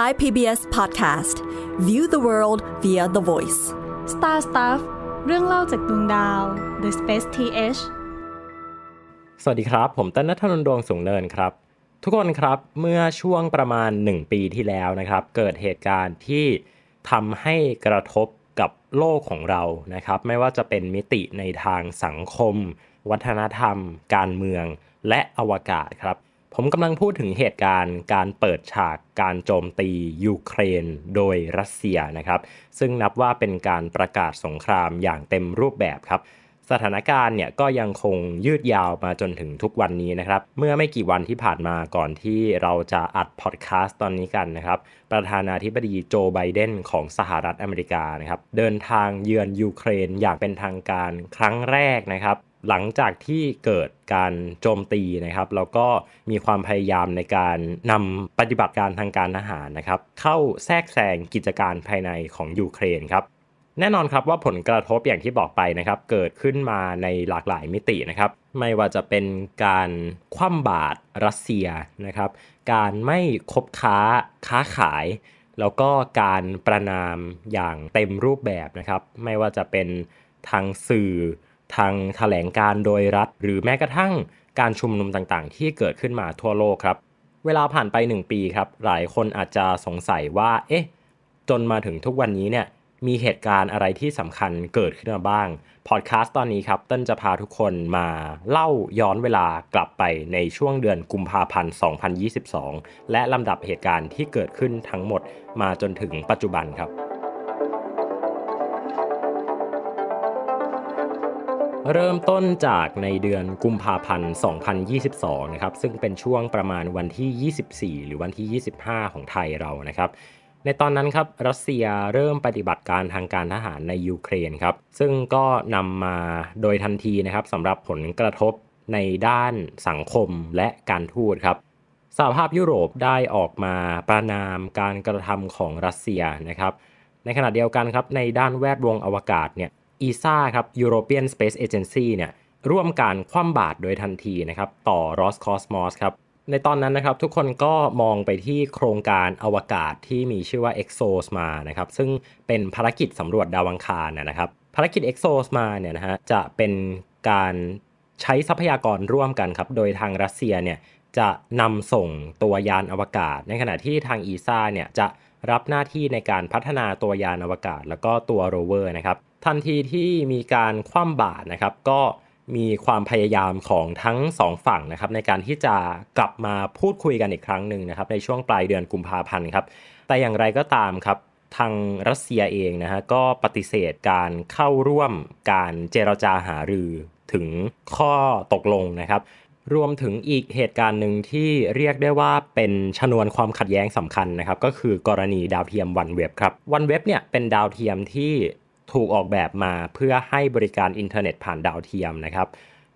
Thai PBS Podcast View the world via the voice Star Stuff เรื่องเล่าจากดวงดาว The Space TH สวัสดีครับ ผมต้นนัทนนดวงสูงเนิน ครับ ทุกคนครับ เมื่อช่วงประมาณ 1 ปีที่แล้วนะครับ เกิดเหตุการณ์ที่ทำให้กระทบกับโลกของเรานะครับ ไม่ว่าจะเป็นมิติในทางสังคม วัฒนธรรม การเมือง และ อวกาศครับผมกำลังพูดถึงเหตุการณ์การเปิดฉากการโจมตียูเครนโดยรัสเซียนะครับ ซึ่งนับว่าเป็นการประกาศสงครามอย่างเต็มรูปแบบครับสถานการณ์เนี่ยก็ยังคงยืดยาวมาจนถึงทุกวันนี้นะครับ เมื่อไม่กี่วันที่ผ่านมาก่อนที่เราจะอัดพอดแคสต์ตอนนี้กันนะครับ ประธานาธิบดีโจไบเดนของสหรัฐอเมริกานะครับ เดินทางเยือนยูเครนอย่างเป็นทางการครั้งแรกนะครับหลังจากที่เกิดการโจมตีนะครับ แล้วก็มีความพยายามในการนำปฏิบัติการทางการทาหารนะครับ เข้าแทรกแซงกิจการภายในของยูเครนครับแน่นอนครับว่าผลกระทบอย่างที่บอกไปนะครับ เกิดขึ้นมาในหลากหลายมิตินะครับ ไม่ว่าจะเป็นการคว่ำบาตรรัสเซียนะครับ การไม่คบค้าค้าขาย แล้วก็การประนามอย่างเต็มรูปแบบนะครับ ไม่ว่าจะเป็นทางสื่อทางถแถลงการโดยรัฐหรือแม้กระทั่งการชุมนุมต่างๆ ที่เกิดขึ้นมาทั่วโลกครับ เวลาผ่านไป 1 ปีครับหลายคนอาจจะสงสัยว่าเอ๊ะ จนมาถึงทุกวันนี้เนี่ยมีเหตุการณ์อะไรที่สำคัญเกิดขึ้นมาบ้าง พอดแคสต์ตอนนี้ครับเต้นจะพาทุกคนมาเล่าย้อนเวลากลับไปในช่วงเดือนกุมภาพันธ์ 2022 และลำดับเหตุการณ์ที่เกิดขึ้นทั้งหมด มาจนถึงปัจจุบันครับเริ่มต้นจากในเดือนกุมภาพันธ์ 2022 นะครับ ซึ่งเป็นช่วงประมาณวันที่ 24 หรือวันที่ 25 ของไทยเรานะครับ ในตอนนั้นครับ รัสเซียเริ่มปฏิบัติการทางการทหารในยูเครนครับ ซึ่งก็นำมาโดยทันทีนะครับสำหรับผลกระทบในด้านสังคมและการทูตครับสหภาพยุโรปได้ออกมาประนามการกระทำของรัสเซียนะครับ ในขณะเดียวกันครับในด้านแวดวงอวกาศเนี่ยอีซ่าครับ European Space Agency เนี่ยร่วมการคว่ำบาตรโดยทันทีนะครับต่อ Roscosmos ครับ ในตอนนั้นนะครับทุกคนก็มองไปที่โครงการอวกาศที่มีชื่อว่า EXOS มานะครับซึ่งเป็นภารกิจสำรวจดาวังคารนะครับภารกิจ EXOS มาเนี่ยนะฮะจะเป็นการใช้ทรัพยากรร่วมกันครับโดยทางรัสเซียเนี่ยจะนำส่งตัวยานอวกาศ ในขณะที่ทางอีซ่าเนี่ยจะรับหน้าที่ในการพัฒนาตัวยานอวกาศ แล้วก็ตัวโรเวอร์นะครับทันทีที่มีการคว่ำบาตรนะครับก็มีความพยายามของทั้ง2ฝั่งนะครับในการที่จะกลับมาพูดคุยกันอีกครั้งหนึ่งนะครับในช่วงปลายเดือนกุมภาพันธ์ครับแต่อย่างไรก็ตามครับทางรัสเซียเองนะฮะก็ปฏิเสธการเข้าร่วมการเจรจาหารือถึงข้อตกลงนะครับรวมถึงอีกเหตุการณ์หนึ่งที่เรียกได้ว่าเป็นชนวนความขัดแย้งสำคัญนะครับ ก็คือกรณีดาวเทียมวันเว็บครับวันเว็บเนี่ยเป็นดาวเทียมที่ถูกออกแบบมาเพื่อให้บริการอินเทอร์เน็ตผ่านดาวเทียมนะครับ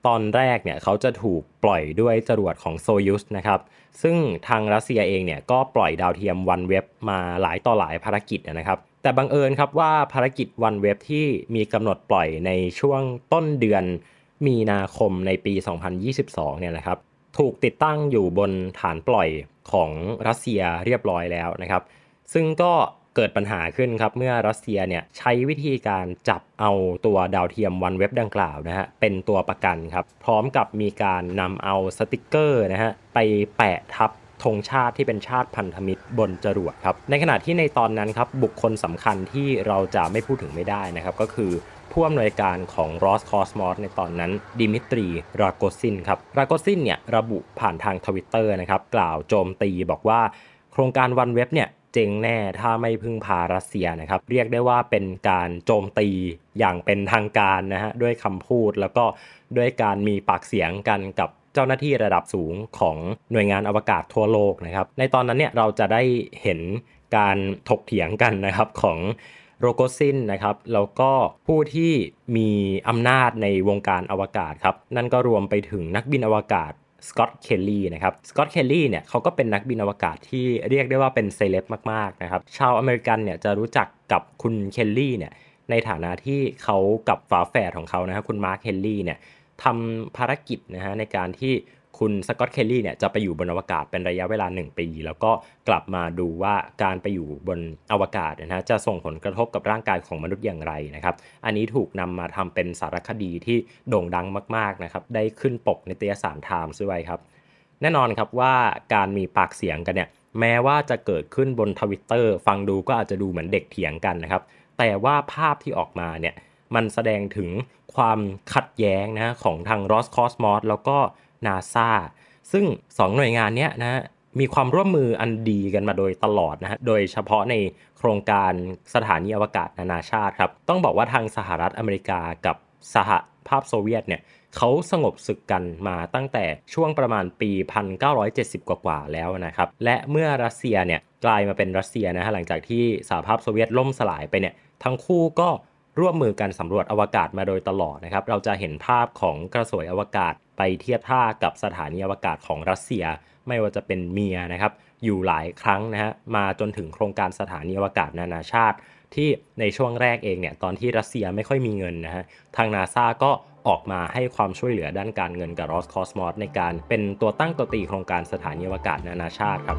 ตอนแรกเนี่ยเขาจะถูกปล่อยด้วยจรวดของโซยุสนะครับซึ่งทางรัสเซียเองเนี่ยก็ปล่อยดาวเทียมวันเว็บมาหลายต่อหลายภารกิจนะครับแต่บังเอิญครับว่าภารกิจวันเว็บที่มีกำหนดปล่อยในช่วงต้นเดือนมีนาคมในปี 2022 เนี่ยนะครับ ถูกติดตั้งอยู่บนฐานปล่อยของรัสเซียเรียบร้อยแล้วนะครับ ซึ่งก็เกิดปัญหาขึ้นครับเมื่อรัสเซียเนี่ยใช้วิธีการจับเอาตัวดาวเทียมวันเว็บดังกล่าวนะฮะ เป็นตัวประกันครับ พร้อมกับมีการนำเอาสติกเกอร์นะฮะไปแปะทับธงชาติที่เป็นชาติพันธมิตรบนจรวดครับ ในขณะที่ในตอนนั้นครับบุคคลสำคัญที่เราจะไม่พูดถึงไม่ได้นะครับก็คือผู้อำนวยการของรอสคอสมอสในตอนนั้นดิมิตรีรากซินครับรากซินเนี่ย ระบุผ่านทางทวิตเตอร์นะครับ กล่าวโจมตีบอกว่าโครงการวันเว็บเนี่ย เจ๊งแน่ถ้าไม่พึ่งพารัสเซียนะครับ เรียกได้ว่าเป็นการโจมตีอย่างเป็นทางการนะฮะ ด้วยคำพูดแล้วก็ด้วยการมีปากเสียงกันกับเจ้าหน้าที่ระดับสูงของหน่วยงานอวกาศทั่วโลกนะครับในตอนนั้นเนี่ยเราจะได้เห็นการถกเถียงกันนะครับของโรโกซินนะครับแล้วก็ผู้ที่มีอำนาจในวงการอวกาศครับนั่นก็รวมไปถึงนักบินอวกาศ สกอตเคลลี่นะครับสกอตเคลลี่เนี่ยเขาก็เป็นนักบินอวกาศที่เรียกได้ว่าเป็นเซเลบมากๆนะครับชาวอเมริกันเนี่ยจะรู้จักกับคุณเคลลี่เนี่ยในฐานะที่เขากับฝาแฝดของเขานะครับคุณมาร์คเคลลี่เนี่ยทำภารกิจนะฮะในการที่คุณสกอตเคลลี่เนี่ยจะไปอยู่บนอวกาศเป็นระยะเวลา 1 ปี แล้วก็กลับมาดูว่าการไปอยู่บนอวกาศนะจะส่งผลกระทบกับร่างกายของมนุษย์อย่างไรนะครับอันนี้ถูกนำมาทำเป็นสารคดีที่โด่งดังมากๆนะครับได้ขึ้นปกนิตยสารไทมส์ด้ว้ครับแน่นอนครับว่าการมีปากเสียงกันเนี่ยแม้ว่าจะเกิดขึ้นบนทวิตเตอร์ฟังดูก็อาจจะดูเหมือนเด็กเถียงกันนะครับแต่ว่าภาพที่ออกมาเนี่ยมันแสดงถึงความขัดแย้งนะของทางรอสคอสมอสแล้วก็นาซาซึ่ง 2 หน่วยงานนี้นะมีความร่วมมืออันดีกันมาโดยตลอดนะฮะ โดยเฉพาะในโครงการสถานีอวกาศนานาชาติครับ ต้องบอกว่าทางสหรัฐอเมริกากับสหภาพโซเวียตเนี่ยเขาสงบศึกกันมาตั้งแต่ช่วงประมาณปี 1970 กว่า ๆ แล้วนะครับ และเมื่อรัสเซียเนี่ย กลายมาเป็นรัสเซียนะฮะ หลังจากที่สหภาพโซเวียตล่มสลายไปเนี่ยทั้งคู่ก็ร่วมมือกันสำรวจอวกาศมาโดยตลอดนะครับ เราจะเห็นภาพของกระสวยอวกาศไปเทียบท่ากับสถานีอวกาศของรัสเซียไม่ว่าจะเป็นเมียนะครับ อยู่หลายครั้งนะฮะมาจนถึงโครงการสถานีอวกาศนานาชาติ ที่ในช่วงแรกเองเนี่ยตอนที่รัสเซียไม่ค่อยมีเงินนะฮะทางนาซาก็ออกมาให้ความช่วยเหลือด้านการเงินกับรอสคอสมอสในการเป็นตัวตั้งตัวตีโครงการสถานีอวกาศนานาชาติครับ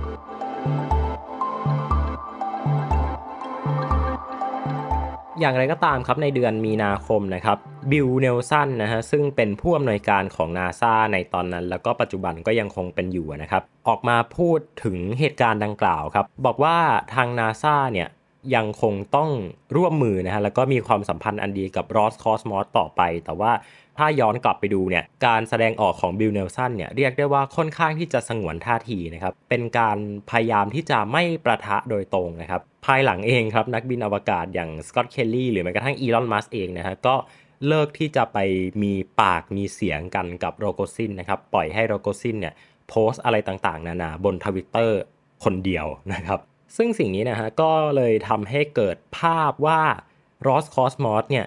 อย่างไรก็ตามครับในเดือนมีนาคมนะครับบิลเนลสันนะฮะซึ่งเป็นผู้อำนวยการของนาซาในตอนนั้น แล้วก็ปัจจุบันก็ยังคงเป็นอยู่นะครับออกมาพูดถึงเหตุการณ์ดังกล่าวครับบอกว่าทางนาซาเนี่ยยังคงต้องร่วมมือนะฮะแล้วก็มีความสัมพันธ์อันดีกับรอสคอสมอสต่อไป แต่ว่าถ้าย้อนกลับไปดูเนี่ยการแสดงออกของบิลเนลสันเนี่ยเรียกได้ว่าค่อนข้างที่จะสงวนท่าทีนะครับเป็นการพยายามที่จะไม่ประทะโดยตรงนะครับ ภายหลังเองครับนักบินอวกาศอย่างสกอตเคลลี่หรือแม้กระทั่งอีลอนมัสเองนะฮะก็เลิกที่จะไปมีปากมีเสียงกันกับโรโกซินนะครับปล่อยให้โรโกซินเนี่ยโพสต์อะไรต่างๆนานาบนทวิตเตอร์คนเดียวนะครับซึ่งสิ่งนี้นะฮะก็เลยทำให้เกิดภาพว่ารอสคอสม o s เนี่ย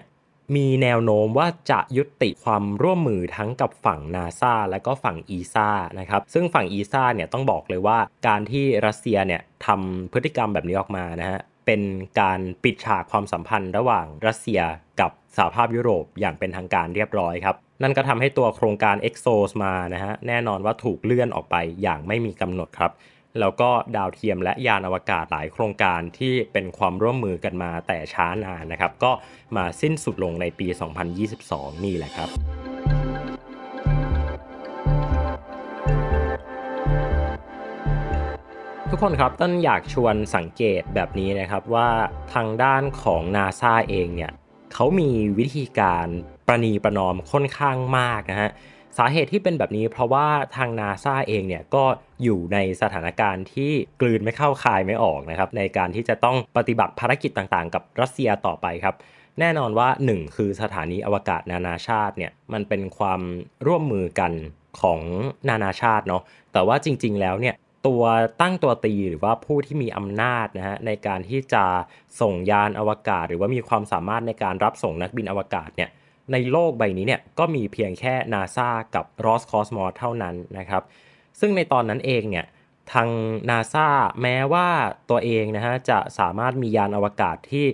มีแนวโน้มว่าจะยุติความร่วมมือทั้งกับฝั่งนาซาและก็ฝั่งอีซานะครับซึ่งฝั่งอีซาเนี่ยต้องบอกเลยว่า การที่รัสเซียเนี่ยทำพฤติกรรมแบบนี้ออกมานะฮะเป็นการปิดฉากความสัมพันธ์ระหว่างรัสเซียกับสหภาพยุโรปอย่างเป็นทางการเรียบร้อยครับนั่นก็ทำให้ตัวโครงการ EXOS มานะฮะแน่นอนว่าถูกเลื่อนออกไปอย่างไม่มีกำหนดครับแล้วก็ดาวเทียมและยานอวกาศหลายโครงการที่เป็นความร่วมมือกันมาแต่ช้านานนะครับ ก็มาสิ้นสุดลงในปี 2022 นี่แหละครับ ทุกคนครับ ต้นอยากชวนสังเกตแบบนี้นะครับว่าทางด้านของนาซาเองเนี่ยเขามีวิธีการประนีประนอมค่อนข้างมากนะฮะสาเหตุที่เป็นแบบนี้เพราะว่าทางนาซาเองเนี่ยก็อยู่ในสถานการณ์ที่กลืนไม่เข้าคายไม่ออกนะครับ ในการที่จะต้องปฏิบัติภารกิจต่างๆกับรัสเซียต่อไปครับ แน่นอนว่า 1 คือสถานีอวกาศนานาชาติเนี่ยมันเป็นความร่วมมือกันของนานาชาติเนาะแต่ว่าจริง ๆ แล้วเนี่ยตัวตั้งตัวตีหรือว่าผู้ที่มีอำนาจนะฮะในการที่จะส่งยานอวกาศ หรือว่ามีความสามารถในการรับส่งนักบินอวกาศเนี่ยในโลกใบนี้เนี่ยก็มีเพียงแค่นาซากับรอสคอสมอเท่านั้นนะครับซึ่งในตอนนั้นเองเนี่ย ทางนาซาแม้ว่าตัวเองนะฮะจะสามารถมียานอวกาศที่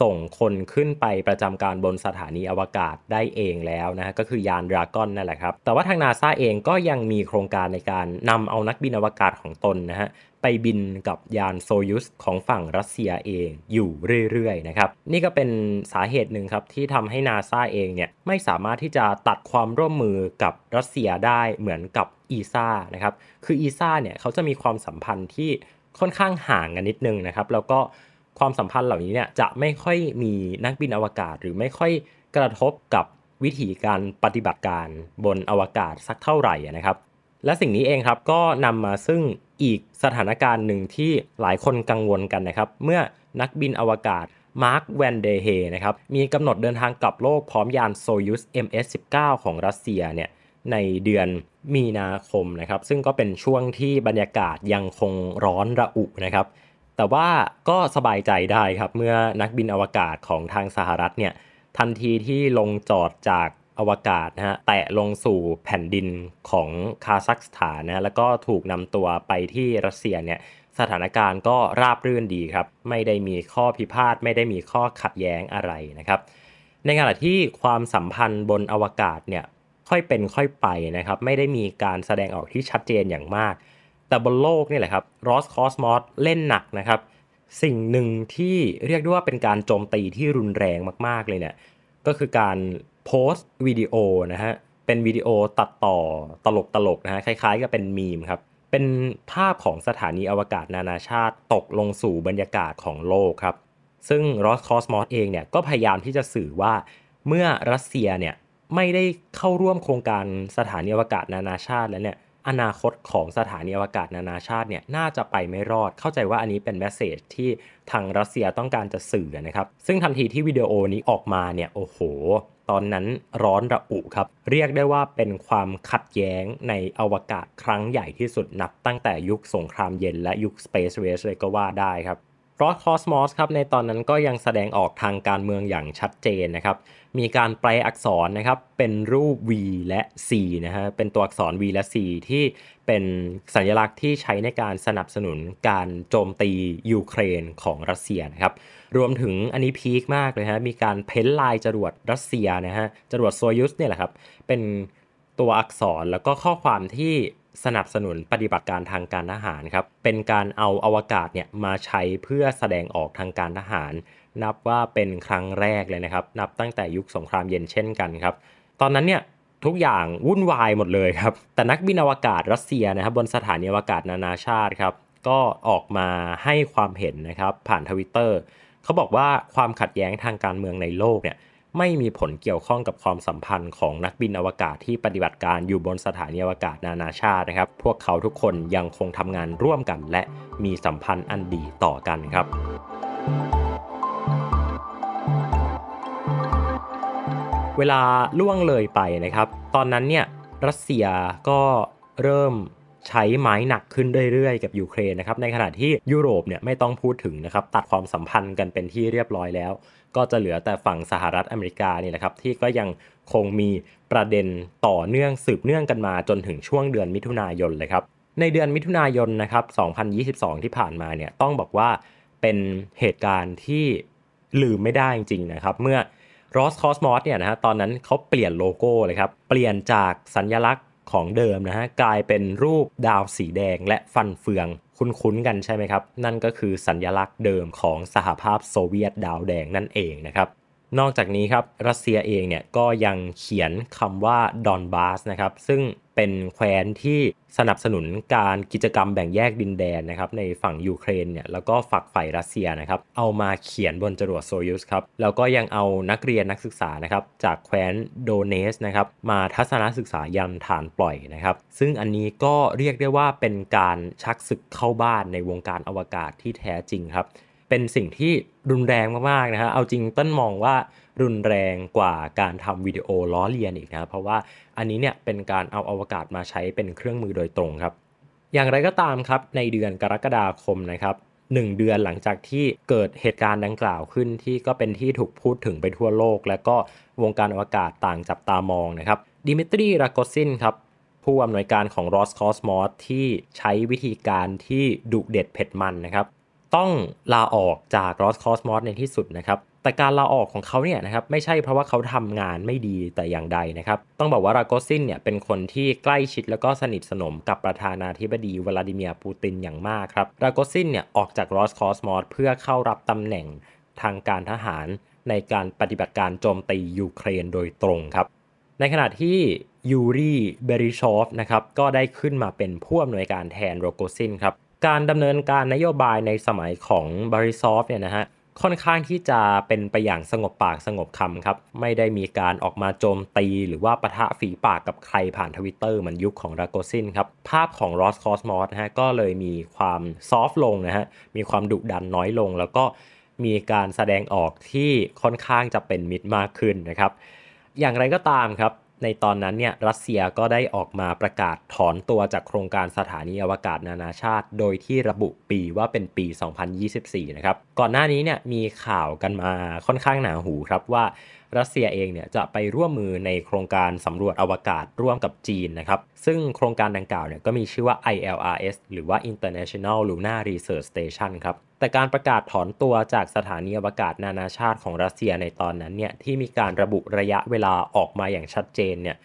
ส่งคนขึ้นไปประจำการบนสถานีอวกาศได้เองแล้วนะก็คือยานดราก้อนนั่นแหละครับ แต่ว่าทางนาซาเองก็ยังมีโครงการในการนำเอานักบินอวกาศของตนนะฮะไปบินกับยานโซยุสของฝั่งรัสเซียเองอยู่เรื่อย ๆนะครับ นี่ก็เป็นสาเหตุหนึ่งครับที่ทำให้นาซาเองเนี่ยไม่สามารถที่จะตัดความร่วมมือกับรัสเซียได้เหมือนกับอีซ่านะครับคืออีซ่าเนี่ยเขาจะมีความสัมพันธ์ที่ค่อนข้างห่างกันนิดนึงนะครับ แล้วก็ความสัมพันธ์เหล่านี้เนี่ยจะไม่ค่อยมีนักบินอวกาศหรือไม่ค่อยกระทบกับวิธีการปฏิบัติการบนอวกาศสักเท่าไหร่นะครับและสิ่งนี้เองครับก็นำมาซึ่งอีกสถานการณ์หนึ่งที่หลายคนกังวลกันนะครับ เมื่อนักบินอวกาศ มาร์คแวนเดเฮนะครับมีกำหนดเดินทางกลับโลกพร้อมยานโซยูส MS-19 ของรัสเซียเนี่ยในเดือนมีนาคมนะครับซึ่งก็เป็นช่วงที่บรรยากาศยังคงร้อนระอุนะครับ แต่ว่าก็สบายใจได้ครับเมื่อนักบินอวกาศของทางสหรัฐเนี่ยทันทีที่ลงจอดจากอวกาศนะฮะ แตะลงสู่แผ่นดินของคาซัคสถานนะแล้วก็ถูกนำตัวไปที่รัสเซียเนี่ย สถานการณ์ก็ราบรื่นดีครับ ไม่ได้มีข้อพิพาท ไม่ได้มีข้อขัดแย้งอะไรนะครับ ในขณะที่ความสัมพันธ์บนอวกาศเนี่ย ค่อยเป็นค่อยไปนะครับ ไม่ได้มีการแสดงออกที่ชัดเจนอย่างมาก แต่บนโลกนี่แหละครับรอสคอสมอสเล่นหนักนะครับ สิ่งหนึ่งที่เรียกได้ว่าเป็นการโจมตีที่รุนแรงมาก ๆเลยเนี่ย ก็คือการโพสต์วิดีโอนะฮะ เป็นวิดีโอตัดต่อตลกตลกนะฮะ คล้ายๆกับเป็นมีมครับ เป็นภาพของสถานีอวกาศนานาชาติตกลงสู่บรรยากาศของโลกครับ ซึ่งรอสคอสมอสเองเนี่ยก็พยายามที่จะสื่อว่าเมื่อรัสเซียเนี่ยไม่ได้เข้าร่วมโครงการสถานีอวกาศนานาชาติแล้วเนี่ย อนาคตของสถานีอวกาศนานาชาติเนี่ยน่าจะไปไม่รอด เข้าใจว่าอันนี้เป็นแมสเซจที่ทางรัสเซียต้องการจะสื่อนะครับ ซึ่งทันทีที่วิดีโอนี้ออกมาเนี่ย โอ้โหตอนนั้นร้อนระอุครับ เรียกได้ว่าเป็นความขัดแย้งในอวกาศครั้งใหญ่ที่สุดนับตั้งแต่ยุคสงครามเย็นและยุค Space Race เลยก็ว่าได้ครับรอสคอสมอสครับในตอนนั้นก็ยังแสดงออกทางการเมืองอย่างชัดเจนนะครับมีการแปลอักษรนะครับเป็นรูป V และ C นะฮะเป็นตัวอักษร V และ C ที่เป็นสัญลักษณ์ที่ใช้ในการสนับสนุนการโจมตียูเครนของรัสเซียนะครับรวมถึงอันนี้พีคมากเลยฮะมีการเพ้นลายจรวดรัสเซียนะฮะจรวดโซยุสเนี่ยแหละครับ เป็นตัวอักษรแล้วก็ข้อความที่สนับสนุนปฏิบัติการทางการทหารครับ เป็นการเอาอวกาศเนี่ยมาใช้เพื่อแสดงออกทางการทหารนับว่าเป็นครั้งแรกเลยนะครับ นับตั้งแต่ยุคสงครามเย็นเช่นกันครับตอนนั้นเนี่ยทุกอย่างวุ่นวายหมดเลยครับแต่นักบินอวกาศรัสเซียนะครับ บนสถานีอวกาศนานาชาติครับ ก็ออกมาให้ความเห็นนะครับผ่านทวิตเตอร์เขาบอกว่าความขัดแย้งทางการเมืองในโลกเนี่ยไม่มีผลเกี่ยวข้องกับความสัมพันธ์ของนักบินอวกาศที่ปฏิบัติการอยู่บนสถานีอวกาศนานาชาตินะครับ พวกเขาทุกคนยังคงทำงานร่วมกัน และมีสัมพันธ์อันดีต่อกันครับเวลาล่วงเลยไปนะครับ ตอนนั้นเนี่ย รัสเซียก็เริ่มใช้ไม้หนักขึ้นเรื่อยๆ กับยูเครนนะครับ ในขณะที่ยุโรปเนี่ย ไม่ต้องพูดถึงนะครับ ตัดความสัมพันธ์กันเป็นที่เรียบร้อยแล้ว ก็จะเหลือแต่ฝั่งสหรัฐอเมริกานี่แหละครับที่ก็ยังคงมีประเด็นต่อเนื่องสืบเนื่องกันมาจนถึงช่วงเดือนมิถุนายนเลยครับ ในเดือนมิถุนายนนะครับ2022 ที่ผ่านมาเนี่ยต้องบอกว่าเป็นเหตุการณ์ที่ลืมไม่ได้จริงๆนะครับ เมื่อ r o s ค o s m o s เนี่ยนะฮะตอนนั้นเขาเปลี่ยนโลโก้เลยครับ เปลี่ยนจากสัญญลักษณ์ของเดิมนะฮะ กลายเป็นรูปดาวสีแดงและฟันเฟืองคุ้นๆกันใช่ไหมครับ นั่นก็คือสัญญลักษณ์เดิมของสหภาพโซเวียตดาวแดงนั่นเองนะครับนอกจากนี้ครับรัสเซียเองเนี่ยก็ยังเขียนคำว่าดอนบาสนะครับซึ่งเป็นแคว้นที่สนับสนุนการกิจกรรมแบ่งแยกดินแดนนะครับในฝั่งยูเครนเนี่ยแล้วก็ฝักใฝ่รัสเซียนะครับเอามาเขียนบนจรวดโซยูสครับแล้วก็ยังเอานักเรียนนักศึกษานะครับจากแคว้นโดเนสนะครับมาทัศนศึกษายันฐานปล่อยนะครับ ซึ่งอันนี้ก็เรียกได้ว่าเป็นการชักศึกเข้าบ้านในวงการอวกาศที่แท้จริงครับเป็นสิ่งที่รุนแรงมากๆนะครับเอาจริงต้นมองว่ารุนแรงกว่าการทำวิดีโอล้อเลียนอีกนะเพราะว่าอันนี้เนี่ย เป็นการเอาอวกาศมาใช้เป็นเครื่องมือโดยตรงครับ อย่างไรก็ตามครับ ในเดือนกรกฎาคมนะครับหนึ่งเดือนหลังจากที่เกิดเหตุการณ์ดังกล่าวขึ้นที่ก็เป็นที่ถูกพูดถึงไปทั่วโลกและก็วงการอวกาศต่างจับตามองนะครับดิมิทรีรากซินครับผู้อำนวยการของ r o s c o s m o s ที่ใช้วิธีการที่ดุเด็ดเผ็ดมันนะครับต้องลาออกจากรอสคอสมอสในที่สุดนะครับ แต่การลาออกของเขาเนี่ยนะครับไม่ใช่เพราะว่าเขาทำงานไม่ดีแต่อย่างใดนะครับต้องบอกว่ารากกซินเนี่ยเป็นคนที่ใกล้ชิดแล้วก็สนิทสนมกับประธานาธิบดีวลาดิเมียร์ปูตินอย่างมากครับรากกซินเนี่ยออกจากรอสคอสมอสเพื่อเข้ารับตำแหน่งทางการทหารในการปฏิบัติการโจมตียูเครนโดยตรงครับในขณะที่ยูรีเบริชอฟนะครับก็ได้ขึ้นมาเป็นผู้อำนวยการแทนโรโกซินครับการดำเนินการนโยบายในสมัยของบริซอฟเนี่ยนะฮะค่อนข้างที่จะเป็นไปอย่างสงบปากสงบคำครับ ไม่ได้มีการออกมาโจมตีหรือว่าปะทะฝีปากกับใครผ่านทวิตเตอร์มันยุคของราโกซินครับภาพของรอสคอสมอสนะฮะก็เลยมีความซอฟลงนะฮะมีความดุดันน้อยลง แล้วก็มีการแสดงออกที่ค่อนข้างจะเป็นมิตร มากขึ้นนะครับ อย่างไรก็ตามครับในตอนนั้นเนี่ยรัสเซียก็ได้ออกมาประกาศถอนตัวจากโครงการสถานีอวกาศนานาชาติโดยที่ระบุปีว่าเป็นปี 2024 นะครับก่อนหน้านี้เนี่ยมีข่าวกันมาค่อนข้างหนาหูครับว่ารัสเซียเองเนี่ยจะไปร่วมมือในโครงการสำรวจอวกาศร่วมกับจีนนะครับซึ่งโครงการดังกล่าวเนี่ยก็มีชื่อว่า ILRS หรือว่า International Lunar Research Station ครับแต่การประกาศถอนตัวจากสถานีอวกาศนานาชาติของรัสเซียในตอนนั้นเนี่ยที่มีการระบุระยะเวลาออกมาอย่างชัดเจนเนี่ย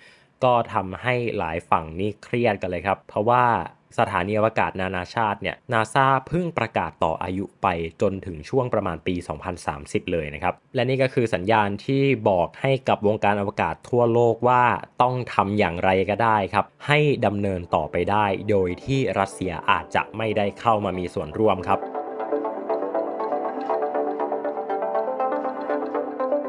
ก็ทำให้หลายฝั่งนี่เครียดกันเลยครับ เพราะว่าสถานีอวกาศนานาชาติเนี่ยนาซาเพิ่งประกาศต่ออายุไปจนถึงช่วงประมาณปี 2030 เลยนะครับและนี่ก็คือสัญญาณที่บอกให้กับวงการอวกาศทั่วโลกว่าต้องทำอย่างไรก็ได้ครับ ให้ดำเนินต่อไปได้ โดยที่รัสเซียอาจจะไม่ได้เข้ามามีส่วนร่วมครับ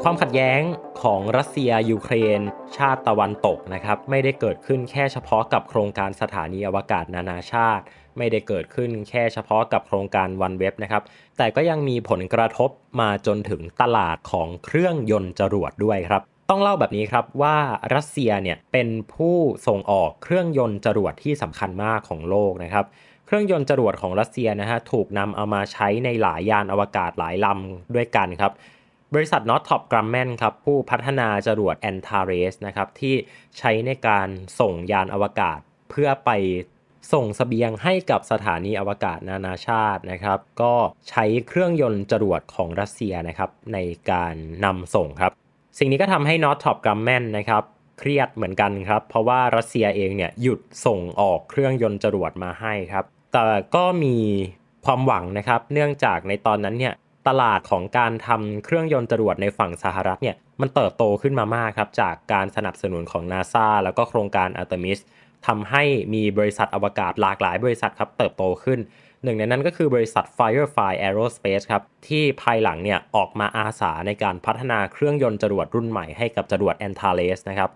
ความขัดแย้งของรัสเซียยูเครนชาติตะวันตกนะครับ ไม่ได้เกิดขึ้นแค่เฉพาะกับโครงการสถานีอวกาศนานาชาติ ไม่ได้เกิดขึ้นแค่เฉพาะกับโครงการวันเว็บนะครับ แต่ก็ยังมีผลกระทบมาจนถึงตลาดของเครื่องยนต์จรวดด้วยครับต้องเล่าแบบนี้ครับว่ารัสเซียเนี่ยเป็นผู้ส่งออกเครื่องยนต์จรวดที่สำคัญมากของโลกนะครับ เครื่องยนต์จรวดของรัสเซียนะฮะถูกนำเอามาใช้ในหลายยานอวกาศหลายลำด้วยกันครับบริษัท n o t t o p g r a m m a n ครับผู้พัฒนาจรวด Antares นะครับที่ใช้ในการส่งยานอวกาศ เพื่อไปส่งสเสบียงให้กับสถานีอวกาศนานาชาตินะครับ ก็ใช้เครื่องยนต์จรวดของรัสเซียนะครับในการนำส่งครับสิ่งนี้ก็ทำให้ n o t t o p g r a m m a n นะครับเครียดเหมือนกันครับเพราะว่ารัสเซียเองเนี่ยหยุดส่งออกเครื่องยนต์จรวดมาให้ครับแต่ก็มีความหวังนะครับเนื่องจากในตอนนั้นเนี่ยตลาดของการทำเครื่องยนต์จรวดในฝั่งสหรัฐเนี่ยมันเติบโตขึ้นมามากครับจากการสนับสนุนของนาซาแล้วก็โครงการอัลเทมิสทำให้มีบริษัทอวกาศหลากหลายบริษัทครับเติบโตขึ้น หนึ่งในนั้นก็คือบริษัท Firefly Aerospace ครับ ที่ภายหลังเนี่ยออกมาอาสาในการพัฒนาเครื่องยนต์จรวดรุ่นใหม่ให้กับจรวด Antares นะครับ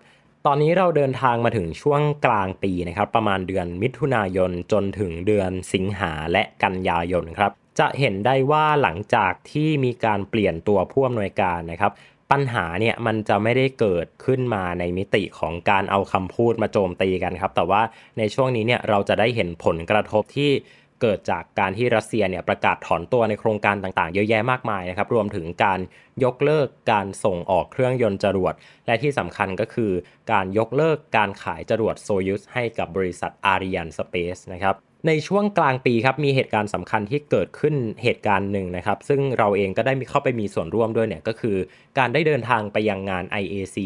ตอนนี้เราเดินทางมาถึงช่วงกลางปีนะครับ ประมาณเดือนมิถุนายนจนถึงเดือนสิงหาและกันยายนครับจะเห็นได้ว่าหลังจากที่มีการเปลี่ยนตัวผู้อำนวยการนะครับ ปัญหาเนี่ยมันจะไม่ได้เกิดขึ้นมาในมิติของการเอาคำพูดมาโจมตีกันครับแต่ว่าในช่วงนี้เนี่ยเราจะได้เห็นผลกระทบที่ เกิดจากการที่รัสเซียเนี่ยประกาศถอนตัวในโครงการต่างๆเยอะแยะมากมายนะครับ รวมถึงการยกเลิกการส่งออกเครื่องยนต์จรวดและที่สำคัญก็คือการยกเลิกการขายจรวดโซยุสให้กับบริษัทอาริยันสเปซนะครับในช่วงกลางปีครับมีเหตุการณ์สำคัญที่เกิดขึ้นเหตุการณ์หนึ่งนะครับ ซึ่งเราเองก็ได้มีเข้าไปมีส่วนร่วมด้วยเนี่ยก็คือการได้เดินทางไปยังงาน IAC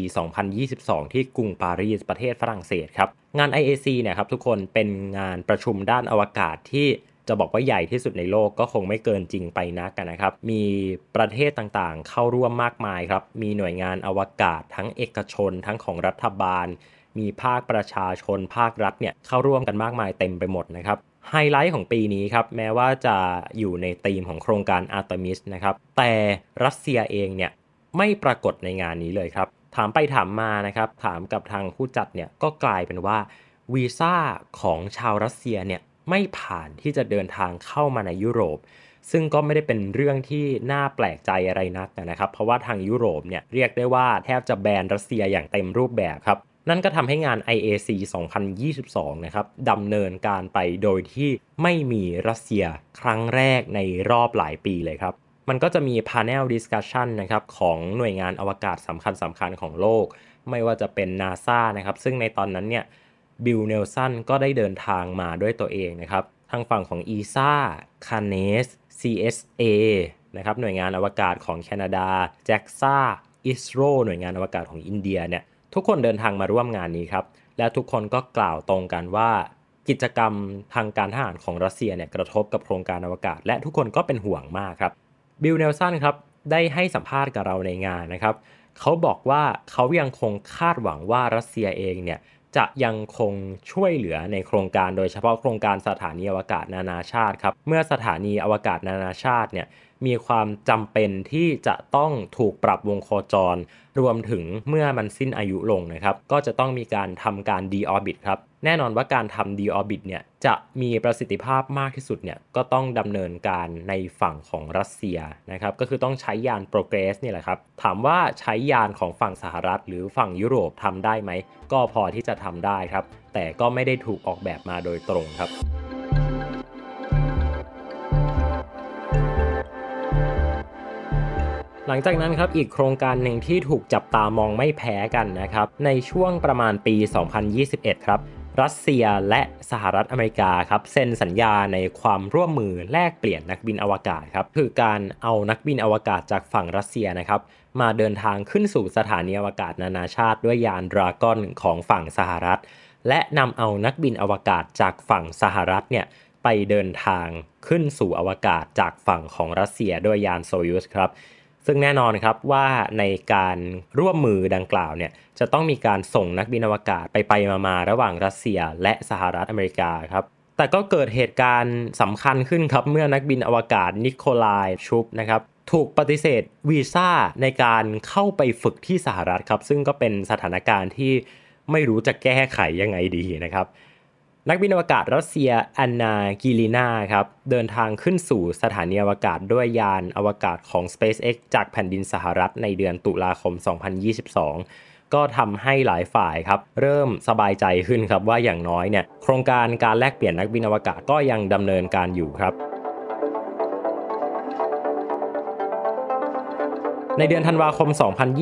2022 ที่กรุงปารีสประเทศฝรั่งเศสครับ งาน IAC เนี่ยครับทุกคนเป็นงานประชุมด้านอวกาศที่จะบอกว่าใหญ่ที่สุดในโลกก็คงไม่เกินจริงไปนักนะครับ มีประเทศต่างๆ เข้าร่วมมากมายครับมีหน่วยงานอวกาศทั้งเอกชน ทั้งของรัฐบาล มีภาคประชาชน ภาครัฐเนี่ยเข้าร่วมกันมากมายเต็มไปหมดนะครับไฮไลท์ของปีนี้ครับแม้ว่าจะอยู่ในธีมของโครงการอาร์ตมิสนะครับแต่รัสเซียเองเนี่ยไม่ปรากฏในงานนี้เลยครับ ถามไปถามมานะครับถามกับทางผู้จัดเนี่ยก็กลายเป็นว่าวีซ่าของชาวรัสเซียเนี่ยไม่ผ่านที่จะเดินทางเข้ามาในยุโรป ซึ่งก็ไม่ได้เป็นเรื่องที่น่าแปลกใจอะไรนักนะครับ เพราะว่าทางยุโรปเนี่ยเรียกได้ว่าแทบจะแบนรัสเซียอย่างเต็มรูปแบบครับนั่นก็ทำให้งาน IAC 2022นะครับดำเนินการไปโดยที่ไม่มีรัสเซียครั้งแรกในรอบหลายปีเลยครับ มันก็จะมี panel discussion นะครับของหน่วยงานอวกาศสำคัญสำคัญของโลก ไม่ว่าจะเป็น NASA นะครับซึ่งในตอนนั้นเนี่ยบิลเนลสันก็ได้เดินทางมาด้วยตัวเองนะครับทางฝั่งของ ESA c a n e s CSA นะครับหน่วยงานอวกาศของแคนาดา JAXA ISRO หน่วยงานอวกาศของอินเดียเนี่ยทุกคนเดินทางมาร่วมงานนี้ครับ และทุกคนก็กล่าวตรงกันว่า กิจกรรมทางการทหารของรัสเซียเนี่ยกระทบกับโครงการอวกาศ และทุกคนก็เป็นห่วงมากครับบิลเนลสันครับได้ให้สัมภาษณ์กับเราในงานนะครับ เขาบอกว่าเขายังคงคาดหวังว่ารัสเซียเองเนี่ยจะยังคงช่วยเหลือในโครงการโดยเฉพาะโครงการสถานีอวกาศนานาชาติครับ เมื่อสถานีอวกาศนานาชาติเนี่ย มีความจำเป็นที่จะต้องถูกปรับวงโคจร รวมถึงเมื่อมันสิ้นอายุลงนะครับ ก็จะต้องมีการทำการดีออร์บิทครับแน่นอนว่าการทำ deorbit เนี่ยจะมีประสิทธิภาพมากที่สุดเนี่ยก็ต้องดำเนินการในฝั่งของรัสเซียนะครับก็คือต้องใช้ยาน progress เนี่ยแหละครับถามว่าใช้ยานของฝั่งสหรัฐ หรือฝั่งยุโรปทำได้ไหม ก็พอที่จะทำได้ครับ แต่ก็ไม่ได้ถูกออกแบบมาโดยตรงครับ หลังจากนั้นครับอีกโครงการหนึ่งที่ถูกจับตามองไม่แพ้กันนะครับ ในช่วงประมาณปี 2021 ครับรัสเซียและสหรัฐอเมริกาครับเซ็นสัญญาในความร่วมมือแลกเปลี่ยนนักบินอวกาศครับคือการเอานักบินอวกาศจากฝั่งรัสเซียนะครับ มาเดินทางขึ้นสู่สถานีอวกาศนานาชาติด้วยยานดราก้อนของฝั่งสหรัฐ และนำเอานักบินอวกาศจากฝั่งสหรัฐเนี่ยไปเดินทางขึ้นสู่อวกาศจากฝั่งของรัสเซีย ด้วยยานโซยูสครับซึ่งแน่นอนครับว่าในการร่วมมือดังกล่าวเนี่ยจะต้องมีการส่งนักบินอวกาศไปไปมาาระหว่างรัสเซียและสหรัฐอเมริกาครับ แต่ก็เกิดเหตุการณ์สำคัญขึ้นครับเมื่อนักบินอวกาศนิโคลายชุบนะครับถูกปฏิเสธวีซ่าในการเข้าไปฝึกที่สหรัฐครับ ซึ่งก็เป็นสถานการณ์ที่ไม่รู้จะแก้ไขยังไงดีนะครับนักบินอวกาศรัสเซียอันนากิลินาครับเดินทางขึ้นสู่สถานีอวกาศด้วยยานอวกาศของ SpaceX จากแผ่นดินสหรัฐในเดือนตุลาคม 2022 ก็ทำให้หลายฝ่ายครับ เริ่มสบายใจขึ้นครับว่าอย่างน้อยเนี่ย โครงการการแลกเปลี่ยนนักบินอวกาศก็ยังดำเนินการอยู่ครับ ในเดือนธันวาคม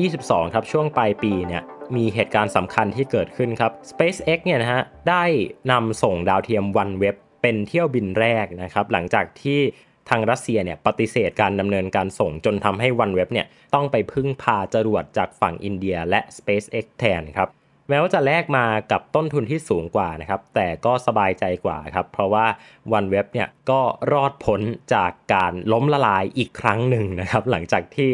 2022 ครับช่วงปลายปีเนี่ยมีเหตุการณ์สำคัญที่เกิดขึ้นครับ SpaceX เนี่ยนะฮะได้นำส่งดาวเทียม OneWeb เป็นเที่ยวบินแรกนะครับหลังจากที่ทางรัสเซียเนี่ยปฏิเสธการดำเนินการส่งจนทำให้ OneWeb เนี่ยต้องไปพึ่งพาจรวดจากฝั่งอินเดียและ SpaceX แทนครับแม้ว่าจะแลกมากับต้นทุนที่สูงกว่านะครับ แต่ก็สบายใจกว่าครับ เพราะว่าวันเว็บเนี่ยก็รอดพ้นจากการล้มละลายอีกครั้งหนึ่งนะครับ หลังจากที่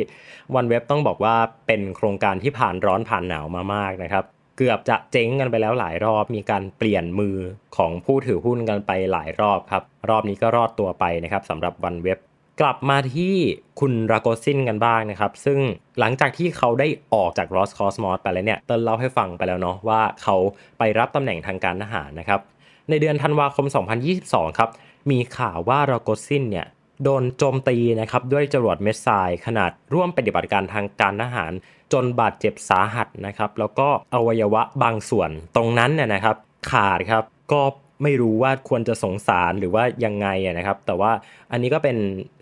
วันเว็บต้องบอกว่าเป็นโครงการที่ผ่านร้อนผ่านหนาวมามากนะครับ เกือบจะเจ๊งกันไปแล้วหลายรอบ มีการเปลี่ยนมือของผู้ถือหุ้นกันไปหลายรอบครับ รอบนี้ก็รอดตัวไปนะครับสำหรับวันเว็บกลับมาที่คุณราโกซินกันบ้างนะครับ ซึ่งหลังจากที่เขาได้ออกจากรอสคอสมอสไปแล้วเนี่ยเติ์นเล่าให้ฟังไปแล้วเนาะว่าเขาไปรับตำแหน่งทางการทหารนะครับ ในเดือนธันวาคม 2022 ครับ มีข่าวว่าราโกซินเนี่ย โดนโจมตีนะครับ ด้วยจรวดเมสไซายขนาดร่วมปฏิบัติการทางการทหาร จนบาดเจ็บสาหัสนะครับแล้วก็อวัยวะบางส่วน ตรงนั้นเนี่ยนะครับขาดครับก็ไม่รู้ว่าควรจะสงสารหรือว่ายังไงนะครับ แต่ว่าอันนี้ก็เป็น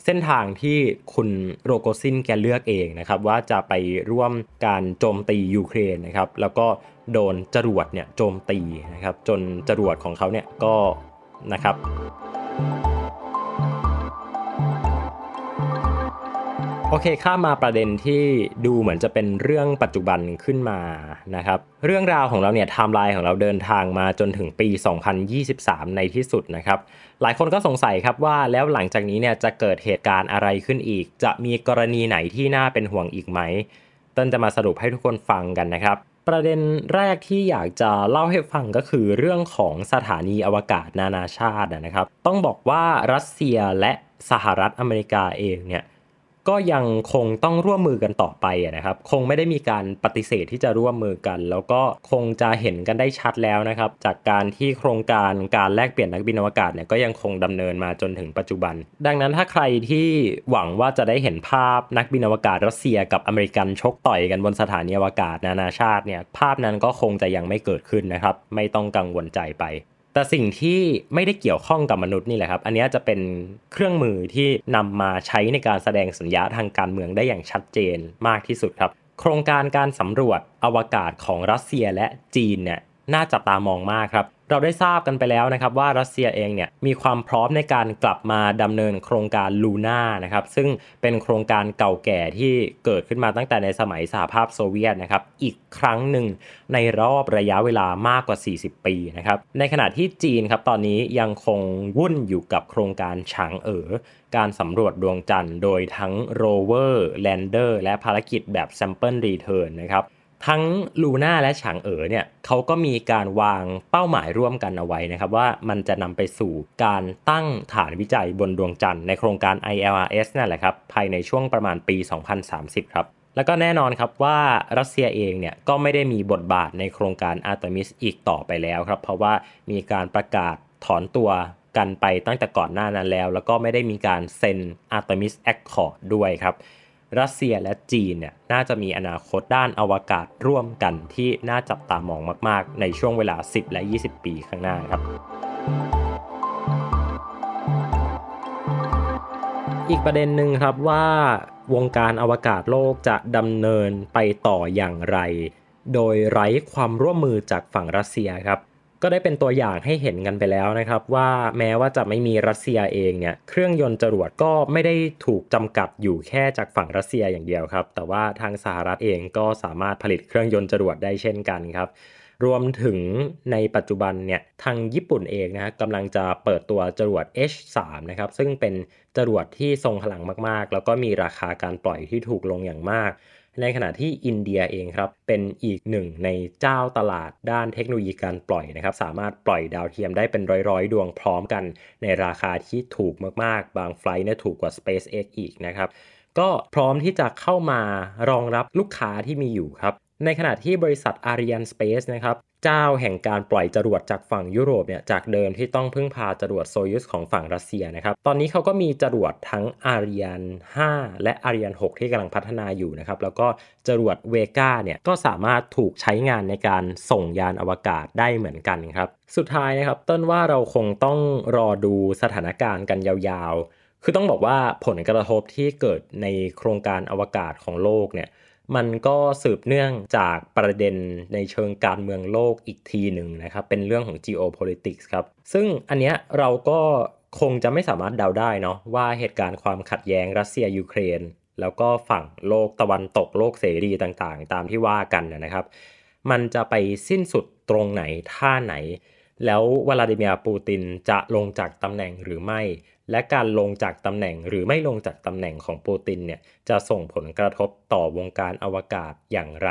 เส้นทางที่คุณโรโกซินแกเลือกเองนะครับ ว่าจะไปร่วมการโจมตียูเครนนะครับ แล้วก็โดนจรวดเนี่ยโจมตีนะครับ จนจรวดของเขาเนี่ยก็นะครับโอเค ข้ามาประเด็นที่ดูเหมือนจะเป็นเรื่องปัจจุบันขึ้นมานะครับ เรื่องราวของเราเนี่ย ไทม์ไลน์ของเราเดินทางมาจนถึงปี2023 ในที่สุดนะครับ หลายคนก็สงสัยครับว่า แล้วหลังจากนี้เนี่ยจะเกิดเหตุการณ์อะไรขึ้นอีก จะมีกรณีไหนที่น่าเป็นห่วงอีกไหม ต้นจะมาสรุปให้ทุกคนฟังกันนะครับ ประเด็นแรกที่อยากจะเล่าให้ฟังก็คือเรื่องของสถานีอวกาศนานาชาตินะครับ ต้องบอกว่ารัสเซียและสหรัฐอเมริกาเองเนี่ยก็ยังคงต้องร่วมมือกันต่อไปนะครับ คงไม่ได้มีการปฏิเสธที่จะร่วมมือกัน แล้วก็คงจะเห็นกันได้ชัดแล้วนะครับ จากการที่โครงการการแลกเปลี่ยนนักบินอวกาศเนี่ยก็ยังคงดำเนินมาจนถึงปัจจุบัน ดังนั้นถ้าใครที่หวังว่าจะได้เห็นภาพนักบินอวกาศรัสเซียกับอเมริกันชกต่อยกันบนสถานีอวกาศนานาชาติเนี่ยภาพนั้นก็คงจะยังไม่เกิดขึ้นนะครับ ไม่ต้องกังวลใจไปแต่สิ่งที่ไม่ได้เกี่ยวข้องกับมนุษย์นี่แหละครับ อันนี้จะเป็นเครื่องมือที่นำมาใช้ในการแสดงสัญญาทางการเมืองได้อย่างชัดเจนมากที่สุดครับ โครงการการสำรวจอวกาศของรัสเซียและจีนเนี่ยน่าจับตามองมากครับ เราได้ทราบกันไปแล้วนะครับว่ารัสเซียเองเนี่ยมีความพร้อมในการกลับมาดำเนินโครงการลูน่านะครับซึ่งเป็นโครงการเก่าแก่ที่เกิดขึ้นมาตั้งแต่ในสมัยสหภาพโซเวียตนะครับอีกครั้งหนึ่งในรอบระยะเวลามากกว่า 40 ปีนะครับในขณะที่จีนครับตอนนี้ยังคงวุ่นอยู่กับโครงการฉางเอ๋อการสำรวจดวงจันทร์โดยทั้งโรเวอร์แลนเดอร์และภารกิจแบบแซมเปิลรีเทิร์นนะครับทั้งลูน่าและฉางเอ๋อเนี่ยเขาก็มีการวางเป้าหมายร่วมกันเอาไว้นะครับว่ามันจะนำไปสู่การตั้งฐานวิจัยบนดวงจันทร์ในโครงการ ILRS นั่นแหละครับภายในช่วงประมาณปี 2030 ครับแล้วก็แน่นอนครับว่ารัสเซียเองเนี่ยก็ไม่ได้มีบทบาทในโครงการอาร์ตมิสอีกต่อไปแล้วครับเพราะว่ามีการประกาศถอนตัวกันไปตั้งแต่ก่อนหน้านั้นแล้ว แล้วก็ไม่ได้มีการเซ็นอาร์ตมิสแอคคอร์ดด้วยครับรัสเซียและจีนเนี่ยน่าจะมีอนาคตด้านอวกาศร่วมกันที่น่าจับตามองมาก ๆ ในช่วงเวลา 10 และ 20 ปีข้างหน้าครับ อีกประเด็นหนึ่งครับว่าวงการอวกาศโลกจะดำเนินไปต่ออย่างไร โดยไร้ความร่วมมือจากฝั่งรัสเซียครับก็ได้เป็นตัวอย่างให้เห็นกันไปแล้วนะครับ ว่าแม้ว่าจะไม่มีรัสเซียเองเนี่ยเครื่องยนต์จรวด ก็ไม่ได้ถูกจำกัดอยู่แค่จากฝั่งรัสเซียอย่างเดียวครับแต่ว่าทางสหรัฐเองก็สามารถผลิตเครื่องยนต์จรวดได้เช่นกันครับ รวมถึงในปัจจุบันเนี่ยทางญี่ปุ่นเองนะกำลังจะเปิดตัวจรวด H3 นะครับซึ่งเป็นจรวดที่ทรงพลังมากๆ แล้วก็มีราคาการปล่อยที่ถูกลงอย่างมากในขณะที่อินเดียเองครับเป็นอีกหนึ่งในเจ้าตลาดด้านเทคโนโลยีการปล่อยนะครับสามารถปล่อยดาวเทียมได้เป็นร้อยๆ ดวงพร้อมกัน ในราคาที่ถูกมากๆ บางไฟล์เนี่ยถูกกว่า SpaceX อีกนะครับ ก็พร้อมที่จะเข้ามารองรับลูกค้าที่มีอยู่ครับ ในขณะที่บริษัท Ariane Space นะครับเจ้าแห่งการปล่อยจรวดจากฝั่งยุโรปเนี่ยจากเดิมที่ต้องพึ่งพาจรวดโซยุสของฝั่งรัสเซียนะครับตอนนี้เขาก็มีจรวดทั้งอาริยัน5และอาริยัน6 ที่กำลังพัฒนาอยู่นะครับแล้วก็จรวดเวก้าเนี่ยก็สามารถถูกใช้งานในการส่งยานอวกาศได้เหมือนกันครับสุดท้ายนะครับต้นว่าเราคงต้องรอดูสถานการณ์กันยาวๆ คือต้องบอกว่าผลกระทบที่เกิดในโครงการอวกาศของโลกเนี่ยมันก็สืบเนื่องจากประเด็นในเชิงการเมืองโลกอีกทีหนึ่งนะครับ เป็นเรื่องของ geopolitics ครับ ซึ่งอันเนี้ยเราก็คงจะไม่สามารถเดาได้เนาะ ว่าเหตุการณ์ความขัดแย้งรัสเซียยูเครน แล้วก็ฝั่งโลกตะวันตกโลกเสรีต่างๆ ตามที่ว่ากันนะครับ มันจะไปสิ้นสุดตรงไหนท่าไหน แล้ววลาดิเมียร์ปูตินจะลงจากตำแหน่งหรือไม่และการลงจากตำแหน่งหรือไม่ลงจากตำแหน่งของปูตินเนี่ยจะส่งผลกระทบต่อวงการอวกาศอย่างไร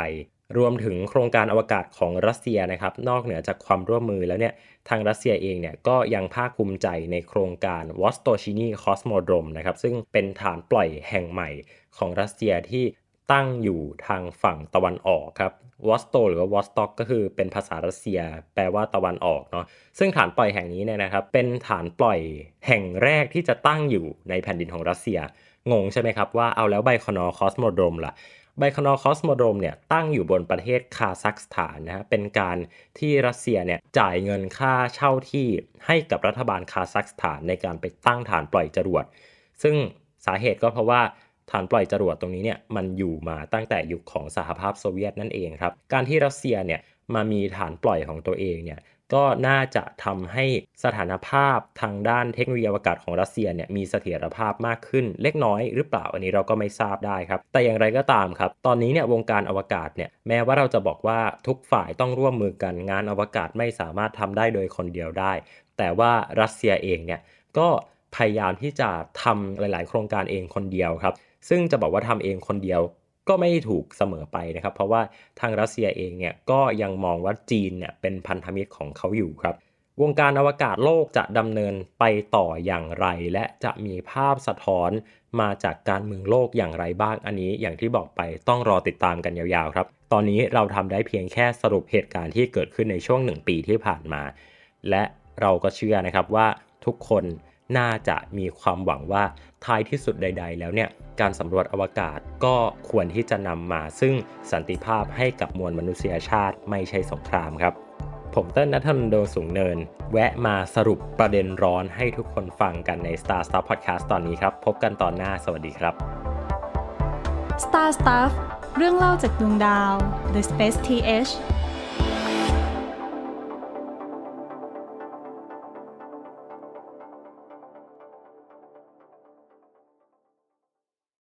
รวมถึงโครงการอวกาศของรัสเซียนะครับนอกเหนือจากความร่วมมือแล้วเนี่ยทางรัสเซียเองเนี่ยก็ยังภาคภูมิใจในโครงการวอสโตชินีคอสโมโดรมนะครับซึ่งเป็นฐานปล่อยแห่งใหม่ของรัสเซียที่ตั้งอยู่ทางฝั่งตะวันออกครับวอสโตหรือว่าวอสตอกก็คือเป็นภาษารัสเซียแปลว่าตะวันออกเนาะซึ่งฐานปล่อยแห่งนี้เนี่ยนะครับเป็นฐานปล่อยแห่งแรกที่จะตั้งอยู่ในแผ่นดินของรัสเซีย งงใช่ไหมครับว่าเอาแล้วไบคอนอคอสโมโดมล่ะไบคอนอคอสโมโดมเนี่ยตั้งอยู่บนประเทศคาซัคสถานนะฮะเป็นการที่รัสเซียเนี่ยจ่ายเงินค่าเช่าที่ให้กับรัฐบาลคาซัคสถานในการไปตั้งฐานปล่อยจรวดซึ่งสาเหตุก็เพราะว่าฐานปล่อยจรวดตรงนี้เนี่ยมันอยู่มาตั้งแต่ยุคของสหภาพโซเวียตนั่นเองครับ การที่รัสเซียเนี่ยมามีฐานปล่อยของตัวเองเนี่ยก็น่าจะทำให้สถานภาพทางด้านเทคโนโลยีอวกาศของรัสเซียเนี่ยมีเสถียรภาพมากขึ้นเล็กน้อยหรือเปล่าอันนี้เราก็ไม่ทราบได้ครับแต่อย่างไรก็ตามครับ ตอนนี้เนี่ยวงการอวกาศเนี่ยแม้ว่าเราจะบอกว่าทุกฝ่ายต้องร่วมมือกันงานอวกาศไม่สามารถทำได้โดยคนเดียวได้ แต่ว่ารัสเซียเองเนี่ยก็พยายามที่จะทำหลาย ๆ โครงการเองคนเดียวครับซึ่งจะบอกว่าทำเองคนเดียวก็ไม่ถูกเสมอไปนะครับ เพราะว่าทางรัสเซียเองเนี่ยก็ยังมองว่าจีนเนี่ยเป็นพันธมิตรของเขาอยู่ครับ วงการอวกาศโลกจะดำเนินไปต่ออย่างไร และจะมีภาพสะท้อน มาจากการเมืองโลกอย่างไรบ้างอันนี้ อย่างที่บอกไปต้องรอติดตามกันยาวๆครับ ตอนนี้เราทำได้เพียงแค่สรุปเหตุการณ์ที่เกิดขึ้นในช่วงหนึ่งปีที่ผ่านมา และเราก็เชื่อนะครับว่าทุกคนน่าจะมีความหวังว่าท้ายที่สุดใด ๆ แล้วเนี่ย การสำรวจอวกาศก็ควรที่จะนำมาซึ่งสันติภาพให้กับมวลมนุษยชาติไม่ใช่สงครามครับ ผมเต้นนัทนโดสูงเนิน แวะมาสรุปประเด็นร้อนให้ทุกคนฟังกันใน Star s t u f f Podcast ตอนนี้ครับ พบกันตอนหน้าสวัสดีครับ Star Stuff เรื่องเล่าจากดวงดาว The Space TH